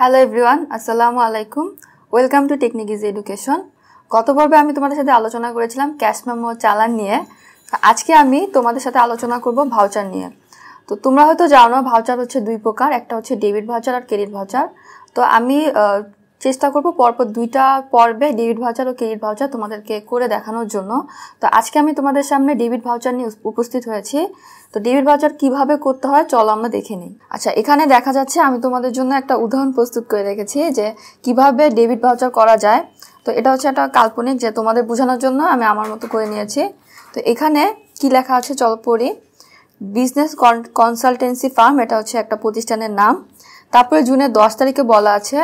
hello everyone আসসালামু আলাইকুম welcome to technique is education গত পর্বে আমি তোমাদের সাথে আলোচনা করেছিলাম ক্যাশ মেমো চালান নিয়ে আজকে আমি তোমাদের সাথে আলোচনা করব ভাউচার নিয়ে তো তোমরা হয়তো জানো ভাউচার হচ্ছে দুই প্রকার একটা হচ্ছে ডেবিট ভাউচার আর ক্রেডিট ভাউচার তো আমি চেষ্টা করবো পরপর দুইটা পর্বে ডেবিট ভাউচার ও ক্রেডিট ভাউচার তোমাদেরকে করে দেখানোর জন্য তো আজকে আমি তোমাদের সামনে ডেবিট ভাউচার নিয়ে উপস্থিত হয়েছি তো ডেবিট ভাউচার কিভাবে করতে হয় চলো আমরা দেখে নিই আচ্ছা এখানে দেখা যাচ্ছে আমি তোমাদের জন্য একটা উদাহরণ প্রস্তুত করে রেখেছি যে কিভাবে ডেবিট ভাউচার করা যায় তো এটা হচ্ছে একটা কাল্পনিক যে তোমাদের বোঝানোর জন্য আমি আমার মতো করে নিয়েছি তো এখানে কি লেখা আছে চল পড়ি বিজনেস কনসালটেন্সি ফার্ম এটা হচ্ছে একটা প্রতিষ্ঠানের নাম তারপরে জুনের দশ তারিখে বলা আছে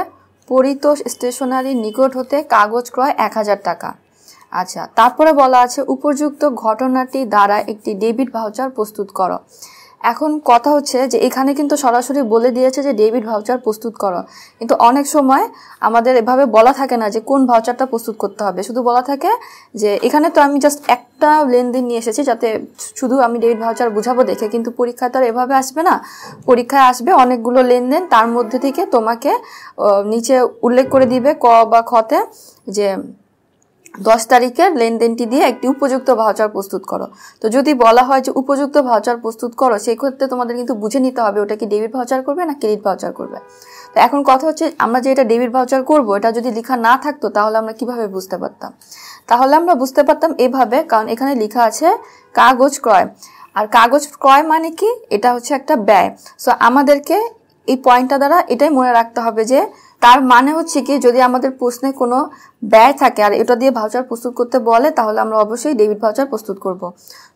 পরিতোষ স্টেশনারির নিকট হতে কাগজ ক্রয় এক হাজার টাকা আচ্ছা তারপরে বলা আছে উপযুক্ত ঘটনাটি দ্বারা একটি ডেবিট ভাউচার প্রস্তুত করো এখন কথা হচ্ছে যে এখানে কিন্তু সরাসরি বলে দিয়েছে যে ডেবিট ভাউচার প্রস্তুত করো কিন্তু অনেক সময় আমাদের এভাবে বলা থাকে না যে কোন ভাউচারটা প্রস্তুত করতে হবে শুধু বলা থাকে যে এখানে তো আমি জাস্ট একটা লেনদেন নিয়ে এসেছি যাতে শুধু আমি ডেবিট ভাউচার বুঝাবো দেখে কিন্তু পরীক্ষায় তো আর এভাবে আসবে না পরীক্ষায় আসবে অনেকগুলো লেনদেন তার মধ্যে থেকে তোমাকে নিচে উল্লেখ করে দিবে ক বা খতে যে দশ তারিখের লেনদেনটি দিয়ে একটি উপযুক্ত ভাউচার প্রস্তুত করো তো যদি বলা হয় যে উপযুক্ত ভাউচার প্রস্তুত করো সেই ক্ষেত্রে তোমাদের কিন্তু বুঝে নিতে হবে ওটা কি ডেবিট ভাউচার করবে না ক্রেডিট ভাউচার করবে তো এখন কথা হচ্ছে আমরা যে এটা ডেবিট ভাউচার করব এটা যদি লেখা না থাকতো তাহলে আমরা কিভাবে বুঝতে পারতাম তাহলে আমরা বুঝতে পারতাম এভাবে কারণ এখানে লেখা আছে কাগজ ক্রয় আর কাগজ ক্রয় মানে কি এটা হচ্ছে একটা ব্যয় সো আমাদেরকে এই পয়েন্টটা দ্বারা এটাই মনে রাখতে হবে যে তার মানে হচ্ছে কি যদি আমাদের প্রশ্নে কোনো ব্যয় থাকে আর এটা দিয়ে ভাউচার প্রস্তুত করতে বলে তাহলে আমরা অবশ্যই ডেবিট ভাউচার প্রস্তুত করব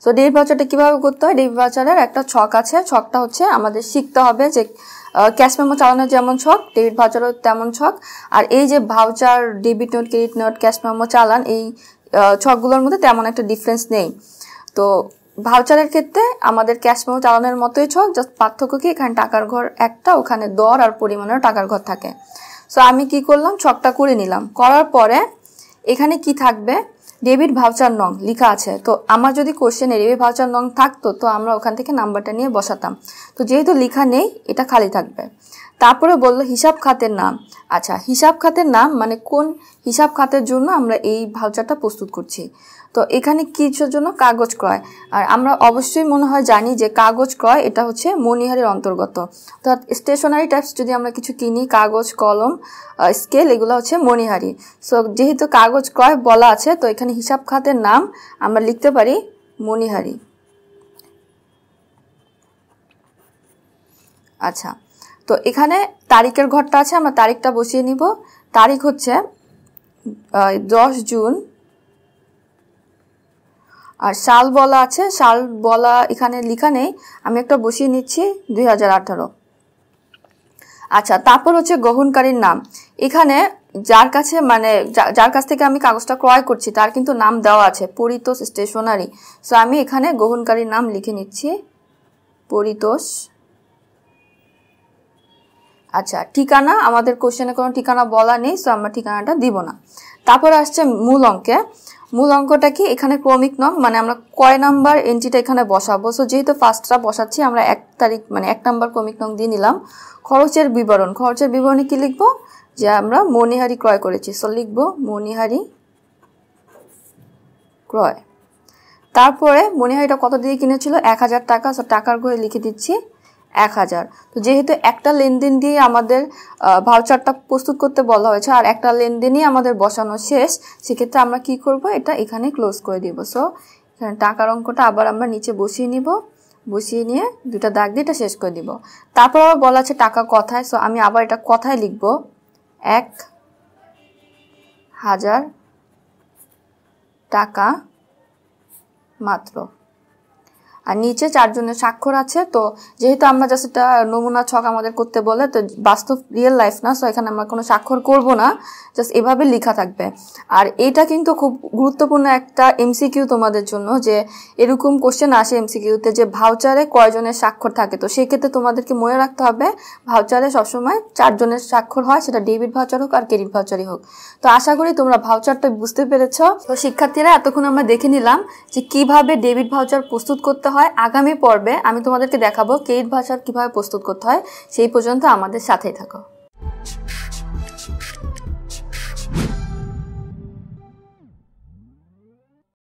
সো ডেবিট ভাউচারটা কীভাবে করতে হয় ডেবিট ভাউচারের একটা ছক আছে ছকটা হচ্ছে আমাদের শিখতে হবে যে ক্যাশ মেমো চালানোর যেমন ছক ডেবিট ভাউচারও তেমন ছক আর এই যে voucher debit note credit note cash memo চালান এই ছকগুলোর মধ্যে তেমন একটা ডিফারেন্স নেই তো ভাউচারের ক্ষেত্রে আমাদের ক্যাশ মেমো চালানোর মতোই ছক জাস্ট পার্থক্য কি এখানে টাকার ঘর একটা ওখানে দর আর পরিমাণের টাকার ঘর থাকে সো আমি কি করলাম ছকটা করে নিলাম করার পরে এখানে কি থাকবে ডেবিট ভাউচার নং লেখা আছে তো আমার যদি কোশ্চেনে ডেবিট ভাউচার নং থাকতো তো আমরা ওখান থেকে নাম্বারটা নিয়ে বসাতাম তো যেহেতু লেখা নেই এটা খালি থাকবে তারপরে বললো হিসাব খাতের নাম আচ্ছা হিসাব খাতের নাম মানে কোন হিসাব খাতের জন্য আমরা এই ভাউচারটা প্রস্তুত করছি তো এখানে কিছুর জন্য কাগজ ক্রয় আর আমরা অবশ্যই মনে হয় জানি যে কাগজ ক্রয় এটা হচ্ছে মনিহারের অন্তর্গত অর্থাৎ স্টেশনারি টাইপস যদি আমরা কিছু কিনি কাগজ কলম স্কেল এগুলো হচ্ছে মনিহারি সো যেহেতু কাগজ ক্রয় বলা আছে তো এখানে হিসাব খাতের নাম আমরা লিখতে পারি মনিহারি আচ্ছা তো এখানে তারিখের ঘরটা আছে আমরা তারিখটা বসিয়ে নিব তারিখ হচ্ছে দশ জুন আর সাল বলা আছে সাল বলা এখানে লেখা নেই আমি একটা বসিয়ে নিচ্ছি দুই হাজার আচ্ছা তারপর হচ্ছে গ্রহণকারীর নাম এখানে যার কাছে মানে যার কাছ থেকে আমি কাগজটা ক্রয় করছি তার কিন্তু নাম দেওয়া আছে পরিতোষ স্টেশনারি সো আমি এখানে গ্রহণকারীর নাম লিখে নিচ্ছি পরিতোষ আচ্ছা ঠিকানা আমাদের কোশ্চেনে কোনো ঠিকানা বলা নেই সো আমরা ঠিকানাটা দিব না তারপর আসছে মূল অঙ্কে মূল অঙ্কটা কি এখানে ক্রমিক নং মানে আমরা কয় নাম্বার এন্ট্রিটা এখানে বসাবো সো যেহেতু ফার্স্টটা বসাচ্ছি আমরা এক তারিখ মানে এক নাম্বার ক্রমিক নং দিয়ে নিলাম খরচের বিবরণ খরচের বিবরণে কি লিখবো যে আমরা মণিহারি ক্রয় করেছি সো লিখবো মণিহারি ক্রয় তারপরে মণিহারিটা কত দিয়ে কিনেছিল এক হাজার টাকা সো টাকার করে লিখে দিচ্ছি এক হাজার তো যেহেতু একটা লেনদেন দিয়ে আমাদের ভাউচারটা প্রস্তুত করতে বলা হয়েছে আর একটা লেনদেনই আমাদের বসানো শেষ সেক্ষেত্রে আমরা কি করব এটা এখানে ক্লোজ করে দিব সো এখানে টাকার অঙ্কটা আবার আমরা নিচে বসিয়ে নিব বসিয়ে নিয়ে দুটা দাগ দিয়ে এটা শেষ করে দিব তারপর আবার বলা আছে টাকা কথায় সো আমি আবার এটা কথায় লিখব এক হাজার টাকা মাত্র আর নিচে চারজনের স্বাক্ষর আছে তো যেহেতু আমরা জাস্ট এটা নমুনা ছক আমাদের করতে বলে তো বাস্তব রিয়েল লাইফ না সো এখানে আমরা কোনো স্বাক্ষর করব না জাস্ট এভাবে লেখা থাকবে আর এটা কিন্তু খুব গুরুত্বপূর্ণ একটা এমসিকিউ তোমাদের জন্য যে এরকম কোশ্চেন আসে এমসিকিউতে যে ভাউচারে কয়জনের স্বাক্ষর থাকে তো সেক্ষেত্রে তোমাদেরকে মনে রাখতে হবে ভাউচারে সবসময় চারজনের স্বাক্ষর হয় সেটা ডেবিট ভাউচার হোক আর ক্রেডিট ভাউচারই হোক তো আশা করি তোমরা ভাউচারটা বুঝতে পেরেছ তো শিক্ষার্থীরা এতক্ষণ আমরা দেখে নিলাম যে কিভাবে ডেবিট ভাউচার প্রস্তুত করতে হয় হয় আগামী পর্বে আমি তোমাদেরকে দেখাবো কেট ভাষার কিভাবে প্রস্তুত করতে হয় সেই পর্যন্ত আমাদের সাথেই থাকো